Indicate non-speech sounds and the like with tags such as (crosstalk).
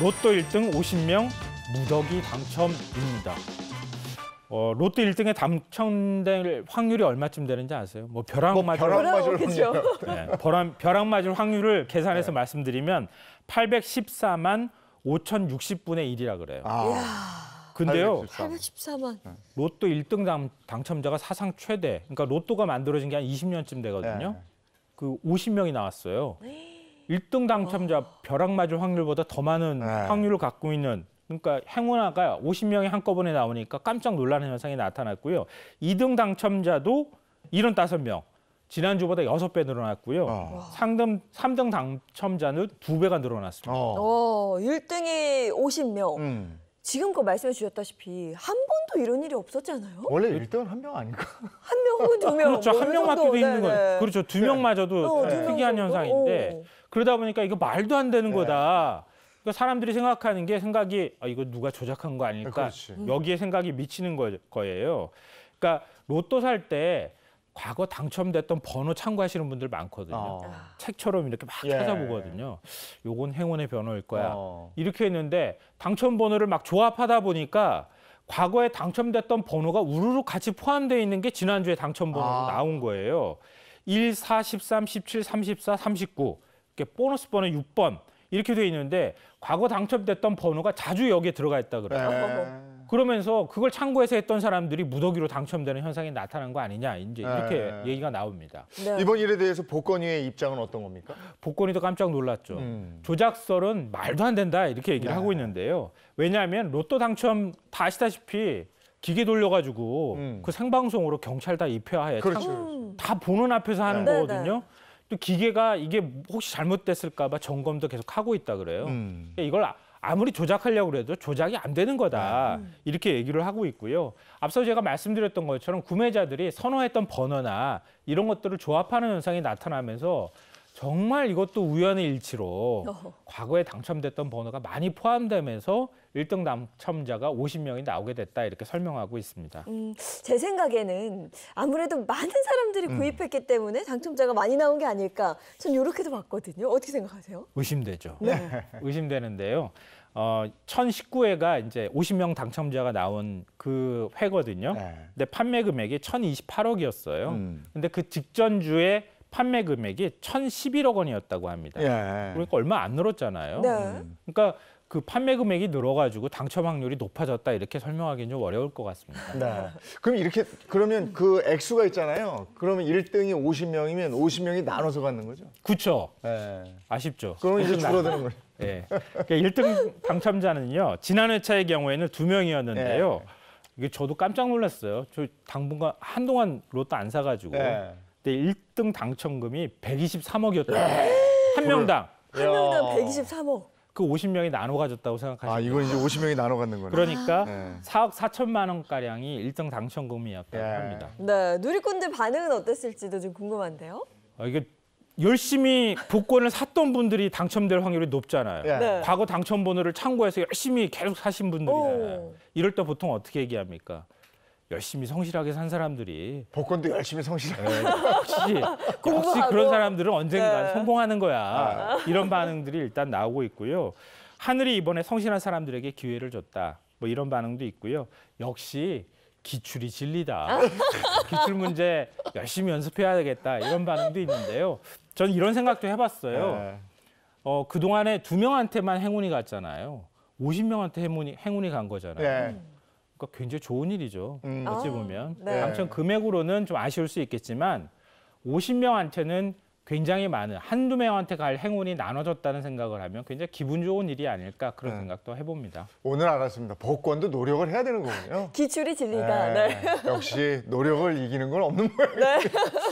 로또 1등 50명 무더기 당첨입니다. 어, 로또 1등에 당첨될 확률이 얼마쯤 되는지 아세요? 뭐 벼락 뭐 맞을 벼락 맞을 그렇 네, 벼락, 벼락 맞을 확률을 계산해서 네. 말씀드리면 814만 5,060분의 1이라 그래요. 아. 근데요. 814만. 로또 1등 당, 당첨자가 사상 최대. 그러니까 로또가 만들어진 게 한 20년쯤 되거든요. 네. 그 50명이 나왔어요. 에 네. 1등 당첨자 어... 벼락 맞을 확률보다 더 많은 에 네. 확률을 갖고 있는 그러니까 행운아가 50명이 한꺼번에 나오니까 깜짝 놀라는 현상이 나타났고요. 2등 당첨자도 75명. 지난주보다 6배 늘어났고요. 어. 상등 3등 당첨자는 2배가 늘어났습니다. 어. 어 1등이 50명. 음. 지금껏 말씀해 주셨다시피 한 번도 이런 일이 없었잖아요. 원래 1등은 한 명 아닐까? (laughs) 한명 혹은 두 명. 그렇죠. 뭐한 명밖에도 있는 거예요. 네, 네. 그렇죠. 두 네. 명마저도 네. 특이한 현상인데 어. 그러다 보니까 이거 말도 안 되는 네. 거다. 그러니까 사람들이 생각하는 게 생각이 아, 이거 누가 조작한 거 아닐까? 그 여기에 생각이 미치는 거, 거예요. 그러니까 로또 살때 과거 당첨됐던 번호 참고하시는 분들 많거든요. 어. 책처럼 이렇게 막 예. 찾아보거든요. 요건 행운의 변호일 거야. 어. 이렇게 했는데 당첨 번호를 막 조합하다 보니까 과거에 당첨됐던 번호가 우르르 같이 포함되어 있는 게 지난주에 당첨 번호로 아. 나온 거예요. 1, 4, 13, 17, 34, 39. 이렇게 보너스 번호 6번 이렇게 돼 있는데 과거 당첨됐던 번호가 자주 여기에 들어가 있다 그래요. 네. 그러면서 그걸 참고해서 했던 사람들이 무더기로 당첨되는 현상이 나타난 거 아니냐 이제 이렇게 네. 얘기가 나옵니다. 네. 이번 일에 대해서 복건이의 입장은 어떤 겁니까? 복건이도 깜짝 놀랐죠. 음. 조작설은 말도 안 된다 이렇게 얘기를 네. 하고 있는데요. 왜냐하면 로또 당첨 다 아시다시피 기계 돌려가지고 음. 그 생방송으로 경찰 다 입회하에 그렇죠. 다 보는 앞에서 하는 네. 거거든요. 네, 네. 또 기계가 이게 혹시 잘못됐을까 봐 점검도 계속 하고 있다 그래요. 음. 그러니까 이걸 아- 아무리 조작하려고 해도 조작이 안 되는 거다. 네. 음. 이렇게 얘기를 하고 있고요. 앞서 제가 말씀드렸던 것처럼 구매자들이 선호했던 번호나 이런 것들을 조합하는 현상이 나타나면서 정말 이것도 우연의 일치로 어허. 과거에 당첨됐던 번호가 많이 포함되면서 일등 당첨자가 오십 명이 나오게 됐다 이렇게 설명하고 있습니다. 음, 제 생각에는 아무래도 많은 사람들이 음. 구입했기 때문에 당첨자가 많이 나온 게 아닐까 전 이렇게도 봤거든요. 어떻게 생각하세요? 의심되죠. 네. (laughs) 의심되는데요. 어, 1019회가 이제 50명 당첨자가 나온 그 회거든요. 네. 근데 판매 금액이 1028억이었어요. 음. 근데 그 직전주에 판매 금액이 1,011억 원이었다고 합니다. 예. 그러니까 얼마 안 늘었잖아요. 네. 음. 그러니까 그 판매 금액이 늘어가지고 당첨 확률이 높아졌다 이렇게 설명하기는 좀 어려울 것 같습니다. 네. 그럼 이렇게 그러면 그 액수가 있잖아요. 그러면 1등이 50명이면 50명이 나눠서 받는 거죠? 그렇죠. 예. 아쉽죠. 그럼 이제 줄어드는 거예요. 예. 그러니까 1등 당첨자는요. 지난 회차의 경우에는 2 명이었는데요. 네. 이게 저도 깜짝 놀랐어요. 저 당분간 한동안 로또 안 사가지고. 네. 그때 1등 당첨금이 123억이었다. 한 명당. 한 명당 123억. 그 50명이 나눠 가졌다고 생각하시면 아, 이건 이제 50명이 나눠 갖는 거네. 그러니까 네. 4억 4천만 원 가량이 1등 당첨금이었다고 예. 네. 합니다. 네, 누리꾼들 반응은 어땠을지도 좀 궁금한데요. 아, 이게 열심히 복권을 샀던 분들이 당첨될 확률이 높잖아요. 예. 네. 과거 당첨 번호를 참고해서 열심히 계속 사신 분들이잖아요. 오. 이럴 때 보통 어떻게 얘기합니까? 열심히 성실하게 산 사람들이 복권도 열심히 성실하게 네, 역시, (laughs) 역시 그런 사람들은 언젠가 네. 성공하는 거야 아. 이런 반응들이 일단 나오고 있고요 하늘이 이번에 성실한 사람들에게 기회를 줬다 뭐 이런 반응도 있고요 역시 기출이 진리다 (laughs) 기출 문제 열심히 연습해야 되겠다 이런 반응도 있는데요 전 이런 생각도 해봤어요 네. 어 그동안에 두 명한테만 행운이 갔잖아요 오십 명한테 행운이 행운이 간 거잖아요. 네. 그러니까 굉장히 좋은 일이죠. 음. 어찌 아, 보면 아, 네. 당첨 금액으로는 좀 아쉬울 수 있겠지만 50명한테는 굉장히 많은 한두 명한테 갈 행운이 나눠졌다는 생각을 하면 굉장히 기분 좋은 일이 아닐까 그런 네. 생각도 해봅니다. 오늘 알았습니다. 복권도 노력을 해야 되는 거군요. 기출이 진리다. 네. 네. 역시 노력을 이기는 건 없는 모양이요 네. (laughs)